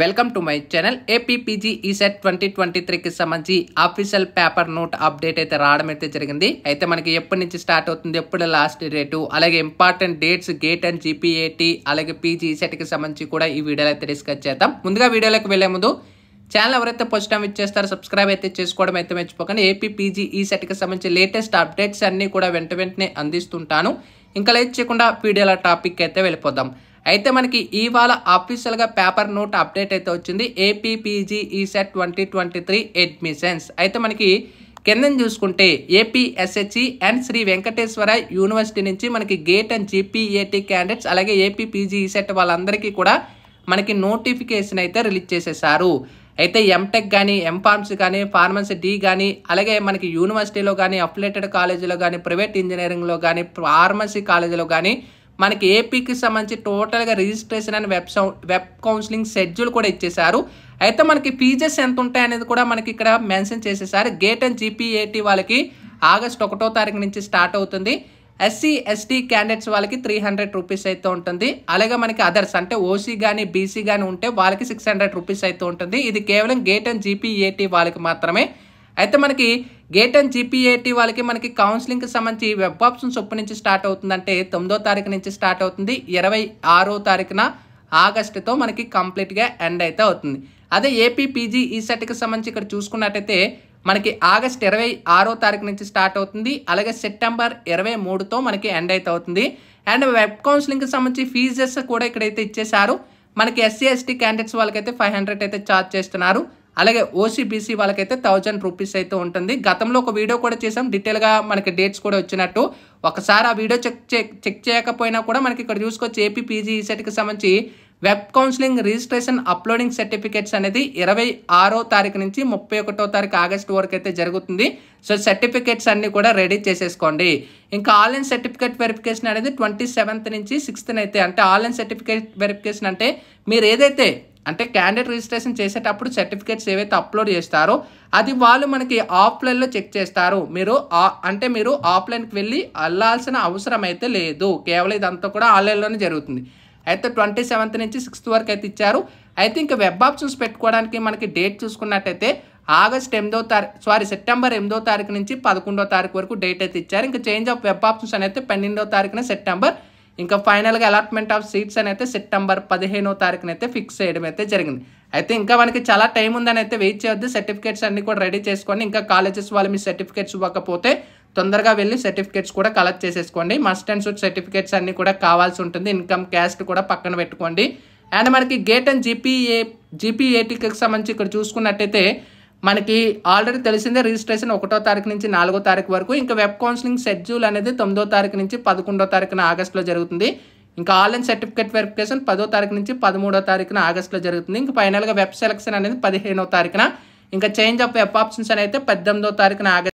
welcome to my channel APPG ECET twenty twenty త్రీకి సంబంధించి official paper note update అయితే రావడం అయితే జరిగింది అయితే మనకి ఎప్పటి నుంచి స్టార్ట్ అవుతుంది ఎప్పుడు లాస్ట్ డేటు అలాగే important dates GATE and GPAT అలాగే పీజీ ఈసెట్కి e సంబంధించి కూడా ఈ వీడియోలో అయితే డిస్కస్ చేద్దాం ముందుగా వీడియోలోకి వెళ్లే ముందు ఛానల్ ఎవరైతే ఫస్ట్ టైం ఇచ్చేస్తారో సబ్స్క్రైబ్ అయితే చేసుకోవడం అయితే మర్చిపోకండి ఏపీ పీజీ ఈ సెట్కి సంబంధించి లేటెస్ట్ అప్డేట్స్ అన్నీ కూడా వెంట వెంటనే అందిస్తుంటాను ఇంకా లేట్ చేయకుండా వీడియోల టాపిక్ అయితే వెళ్ళిపోదాం అయితే మనకి ఇవాళ గా పేపర్ నోట్ అప్డేట్ అయితే వచ్చింది APPG ECET twenty twenty three admissions అయితే మనకి కింద చూసుకుంటే APSHE and Sri Venkateswara university నుంచి మనకి గేట్ అండ్ జీపీఏటీ క్యాండిడేట్స్ అలాగే ఏపీపీజీ ఈసెట్ e e వాళ్ళందరికీ కూడా మనకి నోటిఫికేషన్ అయితే రిలీజ్ చేసేసారు అయితే ఎంటెక్ కానీ ఎంఫార్మ్స్ కానీ ఫార్మసీ డి కానీ అలాగే మనకి యూనివర్సిటీలో కానీ అఫిలేటెడ్ కాలేజీలో కానీ ప్రైవేట్ ఇంజనీరింగ్లో కానీ ఫార్మసీ కాలేజీలో కానీ మనకి ఏపీకి సంబంధించి టోటల్గా registration and web web counselling schedule కూడా ఇచ్చేశారు అయితే మనకి ఫీజెస్ ఎంత ఉంటాయి అనేది కూడా మనకి ఇక్కడ మెన్షన్ చేసేసారు గేట్ అండ్ జీపీఏటీ వాళ్ళకి ఆగస్ట్ ఒకటో తారీఖు నుంచి స్టార్ట్ అవుతుంది ఎస్సీ ఎస్టీ క్యాండిడేట్స్ వాళ్ళకి త్రీ హండ్రెడ్ రూపీస్ అయితే ఉంటుంది అలాగే మనకి అదర్స్ అంటే ఓసీ కానీ బీసీ కానీ ఉంటే వాళ్ళకి సిక్స్ హండ్రెడ్ రూపీస్ అయితే ఉంటుంది ఇది కేవలం గేట్ అండ్ జీపీఏటీ వాళ్ళకి మాత్రమే అయితే మనకి గేట్ అండ్ జీపీఏటీ వాళ్ళకి మనకి కౌన్సిలింగ్కి సంబంధించి వెబ్ ఆప్షన్స్ ఒప్పు నుంచి స్టార్ట్ అవుతుందంటే తొమ్మిదో తారీఖు నుంచి స్టార్ట్ అవుతుంది ఇరవై ఆరో తారీఖున ఆగస్టుతో మనకి కంప్లీట్గా ఎండ్ అయితే అవుతుంది అదే ఏపీ పీజీ ఈ సెట్కి సంబంధించి ఇక్కడ చూసుకున్నట్టయితే మనకి ఆగస్ట్ ఇరవై ఆరో తారీఖు నుంచి స్టార్ట్ అవుతుంది అలాగే సెప్టెంబర్ ఇరవై మూడుతో మనకి ఎండ్ అయితే అవుతుంది అండ్ వెబ్ కౌన్సిలింగ్కి సంబంధించి ఫీజెస్ కూడా ఇక్కడైతే ఇచ్చేశారు మనకి ఎస్సీ ఎస్టీ క్యాండిడేట్స్ వాళ్ళకైతే ఫైవ్ హండ్రెడ్ అయితే ఛార్జ్ చేస్తున్నారు అలాగే ఓసీబీసీ వాళ్ళకైతే థౌజండ్ రూపీస్ అయితే ఉంటుంది గతంలో ఒక వీడియో కూడా చేసాం డీటెయిల్గా మనకి డేట్స్ కూడా వచ్చినట్టు ఒకసారి ఆ వీడియో చెక్ చెక్ చెక్ చేయకపోయినా కూడా మనకి ఇక్కడ చూసుకోవచ్చు ఏపీ పీజీ సెట్కి సంబంధించి web counselling registration uploading certificates అనేది ఇరవై ఆరో తారీఖు నుంచి ముప్పై ఒకటో తారీఖు ఆగస్టు వరకు అయితే జరుగుతుంది సో సర్టిఫికేట్స్ అన్నీ కూడా రెడీ చేసేసుకోండి ఇంకా ఆన్లైన్ సర్టిఫికేట్ వెరిఫికేషన్ అనేది ట్వంటీ సెవెంత్ నుంచి సిక్స్త్న అయితే అంటే ఆన్లైన్ సర్టిఫికేట్ వెరిఫికేషన్ అంటే మీరు ఏదైతే అంటే క్యాండిడేట్ రిజిస్ట్రేషన్ చేసేటప్పుడు సర్టిఫికేట్స్ ఏవైతే అప్లోడ్ చేస్తారో అది వాళ్ళు మనకి ఆఫ్లైన్లో చెక్ చేస్తారు మీరు అంటే మీరు ఆఫ్లైన్కి వెళ్ళి వెళ్ళాల్సిన అవసరం అయితే లేదు కేవలం ఇదంతా కూడా ఆన్లైన్లోనే జరుగుతుంది అయితే ట్వంటీ సెవెంత్ నుంచి సిక్స్త్ వరకు అయితే ఇచ్చారు అయితే ఇంకా వెబ్ ఆప్షన్స్ పెట్టుకోవడానికి మనకి డేట్ చూసుకున్నట్టయితే ఆగస్ట్ ఎనిమిదో తారీఖు సారీ సెప్టెంబర్ ఎనిమిదో తారీఖు నుంచి పదకొండో తారీఖు వరకు డేట్ అయితే ఇచ్చారు ఇంకా చేంజ్ ఆఫ్ వెబ్ ఆప్షన్స్ అనేది పన్నెండో తారీఖున సెప్టెంబర్ ఇంకా ఫైనల్గా అలాట్మెంట్ ఆఫ్ సీట్స్ అని అయితే సెప్టెంబర్ పదిహేనో తారీఖున అయితే ఫిక్స్ చేయడం అయితే జరిగింది అయితే ఇంకా మనకి చాలా టైం ఉందని అయితే వెయిట్ చేయొద్దు సర్టిఫికేట్స్ అన్ని కూడా రెడీ చేసుకోండి ఇంకా కాలేజెస్ వాళ్ళు మీ సర్టిఫికేట్స్ ఇవ్వకపోతే తొందరగా వెళ్ళి సర్టిఫికేట్స్ కూడా కలెక్ట్ చేసేసుకోండి మస్ట్ అండ్ సూట్ సర్టిఫికేట్స్ అన్ని కూడా కావాల్సి ఉంటుంది ఇన్కమ్ క్యాస్ట్ కూడా పక్కన పెట్టుకోండి అండ్ మనకి గేట్ అండ్ జీపీఏ జీపీఏటీకి సంబంధించి ఇక్కడ చూసుకున్నట్టయితే మనకి ఆల్రెడీ తెలిసిందే రిజిస్ట్రేషన్ ఒకటో తారీఖు నుంచి నాలుగో తారీఖు వరకు ఇంకా వెబ్ కౌన్సిలింగ్ షెడ్యూల్ అనేది తొమ్మిదో తారీఖు నుంచి పదకొండో తారీఖున ఆగస్టులో జరుగుతుంది ఇంకా ఆన్లైన్ సర్టిఫికేట్ వెరిఫికేషన్ పదో తారీఖు నుంచి పదమూడో తారీఖున ఆగస్టులో జరుగుతుంది ఇంకా ఫైనల్గా వెబ్ సెలెక్షన్ అనేది పదిహేనో తారీఖున ఇంకా చేంజ్ ఆఫ్ వెబ్ ఆప్షన్స్ అనేది పద్దెనిమిదో తారీఖున ఆగస్ట్